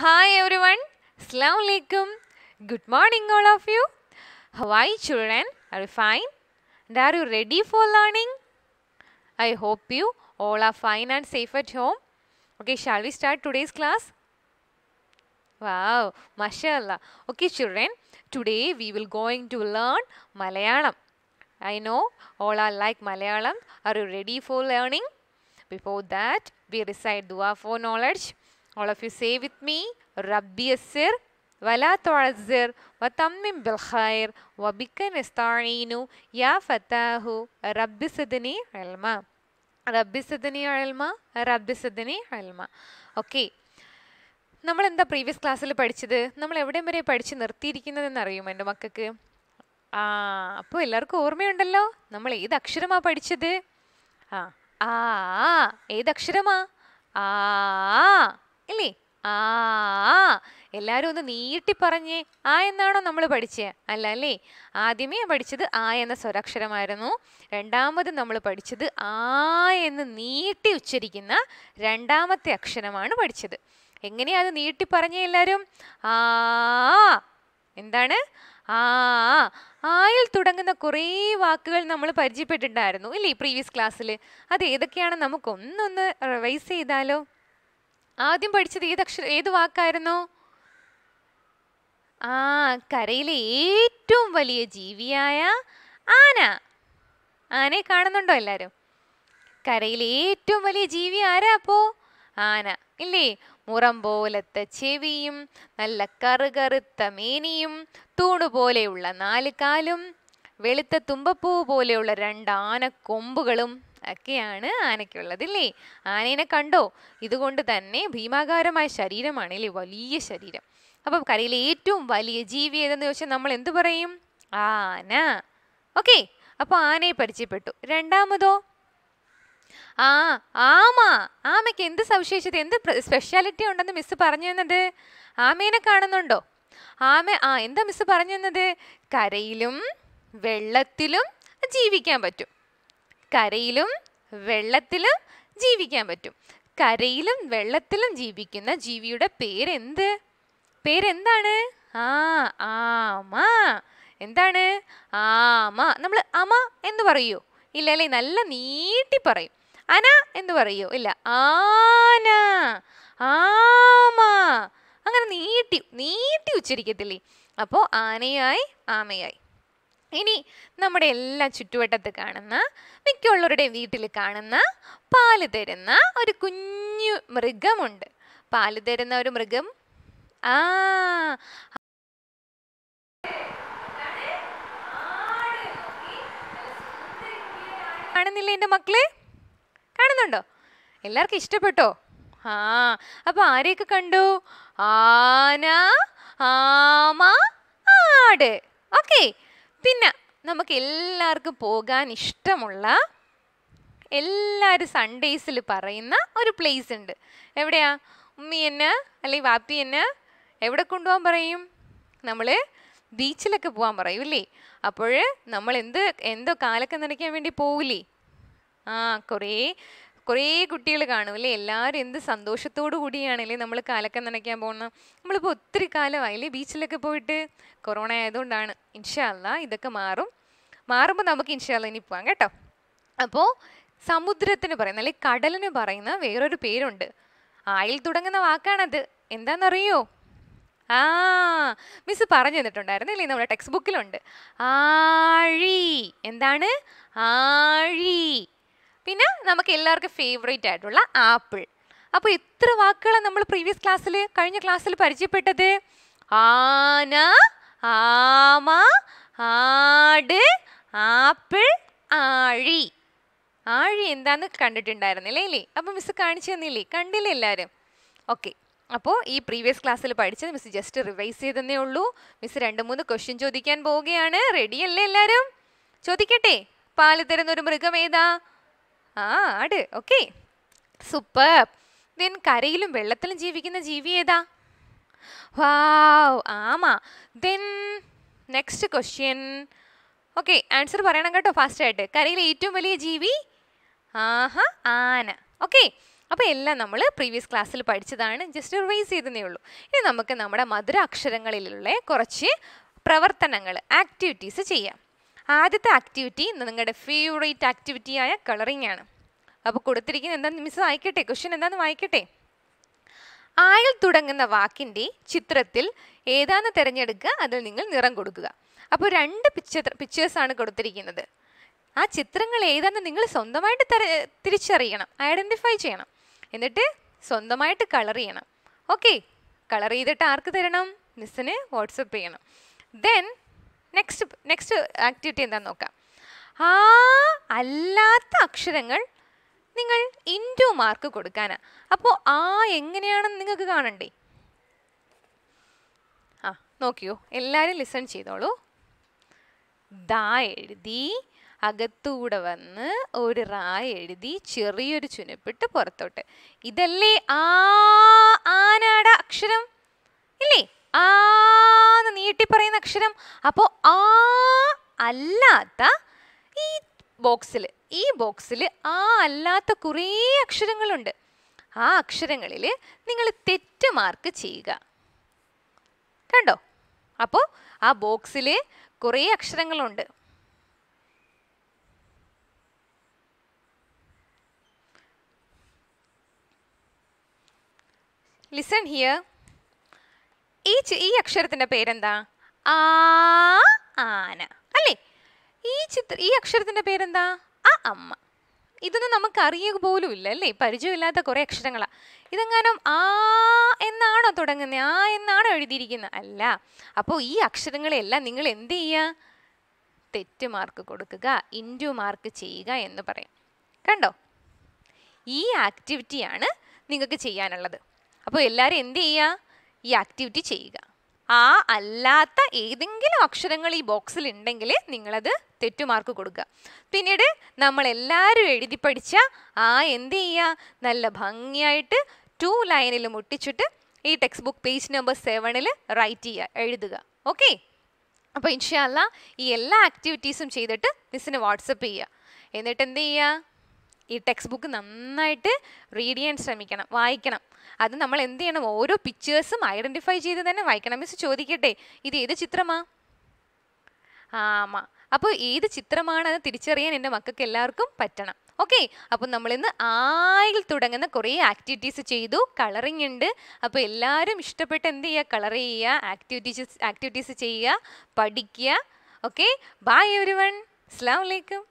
Hi everyone, Assalamu alaikum. Good morning all of you. How are you children? Are you fine? And are you ready for learning? I hope you all are fine and safe at home. Okay, shall we start today's class? Wow, mashallah. Okay children, today we will going to learn Malayalam. I know all are like Malayalam. Are you ready for learning? Before that, we recite dua for knowledge. All of you say with me, Rabbi Yasir, ولا تعذر وتمم بالخير وبك نستعين യാ فتاه റബ്ബി സദിനി അൽമ റബ്ബി സദിനി അൽമ റബ്ബി സദിനി അൽമ okay നമ്മൾ എന്താ previous ക്ലാസ്സിൽ പഠിച്ചത് നമ്മൾ എവിടെയും വരെ പഠിച്ച് നിർത്തിയിരിക്കുന്നതെന്ന് അറിയും എൻ്റെ മക്കൾക്ക് ആ അപ്പോൾ എല്ലാവർക്കും ഓർമ്മയുണ്ടല്ലോ നമ്മൾ ഏത് അക്ഷരമാ പഠിച്ചത് ആ ആ ഏത് അക്ഷരമാ ആ ആ എല്ലാവരും ഒന്ന് നീട്ടി പറഞ്ഞേ ആ എന്നാണോ നമ്മൾ പഠിച്ചേ അല്ല അല്ലേ ആദ്യമേ പഠിച്ചത് ആ എന്ന സ്വരാക്ഷരമായിരുന്നു രണ്ടാമത് നമ്മൾ പഠിച്ചത് ആ എന്ന് നീട്ടി ഉച്ചരിക്കുന്ന രണ്ടാമത്തെ അക്ഷരമാണ് പഠിച്ചത് എങ്ങനെയാ അത് നീട്ടി പറഞ്ഞേ എല്ലാവരും ആ എന്താണ് ആ ആയിൽ തുടങ്ങുന്ന കുറേ വാക്കുകൾ നമ്മൾ പരിചയപ്പെട്ടിട്ടുണ്ടായിരുന്നു ഇല്ലേ പ്രീവിയസ് ക്ലാസ്സിൽ അത് ഏതൊക്കെയാണ് ഒന്നൊന്ന് റിവൈസ് ചെയ്താലോ ആദ്യം പഠിച്ചത് ഏത് അക്ഷര ഏത് വാക്കായിരുന്നു ആ കരയിലെ ഏറ്റവും വലിയ ജീവിയായ ആന ആനയെ കാണുന്നുണ്ടോ എല്ലാരും കരയിലെ ഏറ്റവും വലിയ ജീവി ആരാ അപ്പോ ആന ഇല്ലേ മുറം പോലത്തെ ചെവിയും നല്ല കറുകറുത്ത മേനിയും തൂണു പോലെയുള്ള നാല് കാലും വെളുത്ത തുമ്പപ്പൂ പോലെയുള്ള രണ്ട് ആനക്കൊമ്പുകളും ഒക്കെയാണ് ആനയ്ക്കുള്ളത് ഇല്ലേ ആനേനെ കണ്ടോ ഇതുകൊണ്ട് തന്നെ ഭീമാകാരമായ ശരീരമാണ് ഇല്ലേ വലിയ ശരീരം അപ്പം കരയിലെ ഏറ്റവും വലിയ ജീവി ഏതെന്ന് ചോദിച്ചാൽ നമ്മൾ എന്തു പറയും ആന ഓക്കെ അപ്പോൾ ആനയെ പരിചയപ്പെട്ടു രണ്ടാമതോ ആ ആമ ആമയ്ക്ക് എന്ത് സവിശേഷത എന്ത് സ്പെഷ്യാലിറ്റി ഉണ്ടെന്ന് മിസ് പറഞ്ഞു തന്നത് ആമേനെ കാണുന്നുണ്ടോ ആമ ആ എന്താ മിസ് പറഞ്ഞു തന്നത് കരയിലും വെള്ളത്തിലും ജീവിക്കാൻ പറ്റും കരയിലും വെള്ളത്തിലും ജീവിക്കാൻ പറ്റും കരയിലും വെള്ളത്തിലും ജീവിക്കുന്ന ജീവിയുടെ പേരെന്ത് പേരെന്താണ് ആ ആമ എന്താണ് ആമ നമ്മൾ അമ എന്ന് പറയോ ഇല്ല അല്ലേ നല്ല നീട്ടി പറയും അന എന്ന് പറയോ ഇല്ല ആന ആമ അങ്ങനെ നീട്ടി നീട്ടി ഉച്ചരിക്കത്തില്ലേ അപ്പോൾ ആനയായി ആമയായി ഇനി നമ്മുടെ എല്ലാ ചുറ്റുവട്ടത്ത് കാണുന്ന മിക്കുള്ളവരുടെ വീട്ടിൽ കാണുന്ന പാല് തരുന്ന ഒരു കുഞ്ഞു മൃഗമുണ്ട് പാല് തരുന്ന ഒരു മൃഗം ആ കാണുന്നില്ലേ എൻ്റെ മക്കളെ കാണുന്നുണ്ടോ എല്ലാവർക്കും ഇഷ്ടപ്പെട്ടോ ആ അപ്പോൾ ആരെയൊക്കെ കണ്ടു ആന ആമ ആട് ഓക്കേ പിന്നെ നമുക്ക് എല്ലാവർക്കും പോകാൻ ഇഷ്ടമുള്ള എല്ലാവരും സൺഡേസിൽ പറയുന്ന ഒരു പ്ലേസ് ഉണ്ട് എവിടെയാ ഉമ്മി എന്നെ അല്ലെങ്കിൽ വാപ്പി എന്നെ എവിടെ കൊണ്ടുപോകാൻ പറയും നമ്മൾ ബീച്ചിലൊക്കെ പോകാൻ പറയും അല്ലേ അപ്പോൾ നമ്മൾ എന്ത് എന്തോ കാലൊക്കെ നനയ്ക്കാൻ വേണ്ടി പോവില്ലേ ആ കുറേ കുറേ കുട്ടികൾ കാണും അല്ലേ എല്ലാവരും എന്ത് സന്തോഷത്തോടു കൂടിയാണ് അല്ലേ നമ്മൾ കാലൊക്കെ നനയ്ക്കാൻ പോകുന്നത് നമ്മളിപ്പോൾ ഒത്തിരി കാലമായി അല്ലേ ബീച്ചിലൊക്കെ പോയിട്ട് കൊറോണ ആയതുകൊണ്ടാണ് ഇൻഷാല്ല ഇതൊക്കെ മാറും മാറുമ്പോൾ നമുക്ക് ഇൻഷാല്ല ഇനി പോവാം കേട്ടോ അപ്പോൾ സമുദ്രത്തിന് പറയുന്ന അല്ലെ കടലിന് പറയുന്ന വേറൊരു പേരുണ്ട് ആയിൽ തുടങ്ങുന്ന വാക്കാണത് എന്താണെന്നറിയോ ആ മിസ് പറഞ്ഞു തന്നിട്ടുണ്ടായിരുന്നു അല്ലേ നമ്മുടെ ടെക്സ്റ്റ് ബുക്കിലുണ്ട് ആഴി എന്താണ് ആഴി പിന്നെ നമുക്ക് എല്ലാവർക്കും ഫേവറേറ്റ് ആയിട്ടുള്ള ആപ്പിൾ അപ്പോൾ ഇത്ര വാക്കുകളാണ് നമ്മൾ പ്രീവിയസ് ക്ലാസ്സിൽ കഴിഞ്ഞ ക്ലാസ്സിൽ പരിചയപ്പെട്ടത് ആന ആമ ആട് ആപ്പിൾ ആഴി ആഴി എന്താന്ന് കണ്ടിട്ടുണ്ടായിരുന്നില്ലേ ഇല്ലേ അപ്പോൾ മിസ് കാണിച്ചു തന്നില്ലേ കണ്ടില്ലേ എല്ലാവരും ഓക്കെ അപ്പോൾ ഈ പ്രീവിയസ് ക്ലാസ്സിൽ പഠിച്ചത് മിസ് ജസ്റ്റ് റിവൈസ് ചെയ്തെന്നേ ഉള്ളൂ മിസ് രണ്ട് മൂന്ന് ക്വസ്റ്റ്യൻ ചോദിക്കാൻ പോവുകയാണ് റെഡിയല്ലേ എല്ലാവരും ചോദിക്കട്ടെ പാല് തരുന്ന ഒരു മൃഗം ഏതാ ആ ആട് ഓക്കെ സൂപ്പർ ദെൻ കരയിലും വെള്ളത്തിലും ജീവിക്കുന്ന ജീവി ഏതാ വാവ് ആമാ then next question okay answer പറയണം കേട്ടോ ഫാസ്റ്റായിട്ട് കരയിലെ ഏറ്റവും വലിയ ജീവി ആഹ ആന ഓക്കെ അപ്പോൾ എല്ലാം നമ്മൾ പ്രീവിയസ് ക്ലാസ്സിൽ പഠിച്ചതാണ് ജസ്റ്റ് റിവൈസ് ചെയ്തതേ ഉള്ളൂ ഇനി നമുക്ക് നമ്മുടെ മധുര അക്ഷരങ്ങളിലുള്ള കുറച്ച് പ്രവർത്തനങ്ങൾ ആക്ടിവിറ്റീസ് ചെയ്യാം ആദ്യത്തെ ആക്ടിവിറ്റി നിങ്ങളുടെ ഫേവറേറ്റ് ആയ കളറിംഗ് ആണ് അപ്പോൾ കൊടുത്തിരിക്കുന്ന എന്താ മിസ് വായിക്കട്ടെ ക്വസ്റ്റ്യൻ എന്താന്ന് വായിക്കട്ടെ ആയിൽ തുടങ്ങുന്ന വാക്കിൻ്റെ ചിത്രത്തിൽ ഏതാന്ന് തിരഞ്ഞെടുക്കുക അതിൽ നിങ്ങൾ നിറം കൊടുക്കുക അപ്പോൾ രണ്ട് പിക്ചർ പിക്ചേഴ്സാണ് കൊടുത്തിരിക്കുന്നത് ആ ചിത്രങ്ങൾ ഏതാന്ന് നിങ്ങൾ സ്വന്തമായിട്ട് തിരിച്ചറിയണം ഐഡൻറ്റിഫൈ ചെയ്യണം എന്നിട്ട് സ്വന്തമായിട്ട് കളർ ചെയ്യണം ഓക്കെ കളർ ചെയ്തിട്ട് ആർക്ക് തരണം മിസ്സിന് വാട്സപ്പ് ചെയ്യണം ദെൻ നെക്സ്റ്റ് നെക്സ്റ്റ് ആക്ടിവിറ്റി എന്താണെന്ന് നോക്കാം ആ അല്ലാത്ത അക്ഷരങ്ങൾ നിങ്ങൾ ഇൻറ്റു മാർക്ക് കൊടുക്കാനാണ് അപ്പോൾ ആ എങ്ങനെയാണെന്ന് നിങ്ങൾക്ക് കാണണ്ടേ ആ നോക്കിയോ എല്ലാവരും ലിസൺ ചെയ്തോളൂ ദാ എഴുതി അകത്തൂടെ വന്ന് ഒരു റാ എഴുതി ചെറിയൊരു ചുനപ്പിട്ട് പുറത്തോട്ട് ഇതല്ലേ ആ ആനാട അക്ഷരം ഇല്ലേ ആന്ന് നീട്ടി പറയുന്ന അക്ഷരം അപ്പോൾ ആ അല്ലാത്ത ഈ ബോക്സിൽ ഈ ബോക്സിൽ ആ അല്ലാത്ത കുറേ അക്ഷരങ്ങളുണ്ട് ആ അക്ഷരങ്ങളിൽ നിങ്ങൾ തെറ്റ് മാർക്ക് ചെയ്യുക കണ്ടോ അപ്പോൾ ആ ബോക്സിൽ കുറേ അക്ഷരങ്ങളുണ്ട് ലിസൺ ഹിയർ ഈ അക്ഷരത്തിന്റെ പേരെന്താ ആ ആന അല്ലേ ഈ ചിത്ര ഈ അക്ഷരത്തിന്റെ പേരെന്താ ആ അമ്മ ഇതൊന്നും നമുക്ക് അറിയുക പോലും ഇല്ല അല്ലേ പരിചയമില്ലാത്ത കുറേ അക്ഷരങ്ങളാണ് ഇതെങ്ങാനും ആ എന്നാണോ തുടങ്ങുന്നത് ആ എന്നാണോ എഴുതിയിരിക്കുന്നത് അല്ല അപ്പോൾ ഈ അക്ഷരങ്ങളെല്ലാം നിങ്ങൾ എന്ത് ചെയ്യുക തെറ്റ് മാർക്ക് കൊടുക്കുക ഇൻറ്റു മാർക്ക് ചെയ്യുക എന്ന് പറയും കണ്ടോ ഈ ആക്ടിവിറ്റിയാണ് നിങ്ങൾക്ക് ചെയ്യാനുള്ളത് അപ്പോൾ എല്ലാവരും എന്ത് ചെയ്യുക ഈ ആക്ടിവിറ്റി ചെയ്യുക ആ അല്ലാത്ത ഏതെങ്കിലും അക്ഷരങ്ങൾ ഈ ബോക്സിൽ ഉണ്ടെങ്കിൽ നിങ്ങളത് തെറ്റുമാർക്ക് കൊടുക്കുക പിന്നീട് നമ്മൾ എല്ലാവരും എഴുതി പഠിച്ച ആ എന്ത് ചെയ്യുക നല്ല ഭംഗിയായിട്ട് ടു ലൈനിൽ മുട്ടിച്ചിട്ട് ഈ ടെക്സ്റ്റ് ബുക്ക് പേജ് നമ്പർ സെവനിൽ റൈറ്റ് ചെയ്യുക എഴുതുക ഓക്കെ അപ്പോൾ ഇൻഷാല്ല ഈ എല്ലാ ആക്ടിവിറ്റീസും ചെയ്തിട്ട് മിസ്സിന് വാട്സപ്പ് ചെയ്യുക എന്നിട്ട് എന്ത് ചെയ്യുക ഈ ടെക്സ്റ്റ് ബുക്ക് നന്നായിട്ട് റീഡ് ചെയ്യാൻ ശ്രമിക്കണം വായിക്കണം അത് നമ്മൾ എന്ത് ചെയ്യണം ഓരോ പിക്ചേഴ്സും ഐഡൻറ്റിഫൈ ചെയ്ത് തന്നെ വായിക്കണം മിസ് ചോദിക്കട്ടെ ഇത് ഏത് ചിത്രമാ ആമാ അപ്പോൾ ഏത് അത് തിരിച്ചറിയാൻ എൻ്റെ മക്കൾക്ക് എല്ലാവർക്കും പറ്റണം ഓക്കെ അപ്പം നമ്മളിന്ന് ആയിൽ തുടങ്ങുന്ന കുറേ ആക്ടിവിറ്റീസ് ചെയ്തു കളറിങ് ഉണ്ട് അപ്പോൾ എല്ലാവരും ഇഷ്ടപ്പെട്ട് എന്ത് ചെയ്യുക കളർ ചെയ്യുക ആക്ടിവിറ്റീസ് ആക്ടിവിറ്റീസ് ചെയ്യുക പഠിക്കുക ഓക്കെ ബായ് എവരി വൺ അസ്സാം വലൈക്കും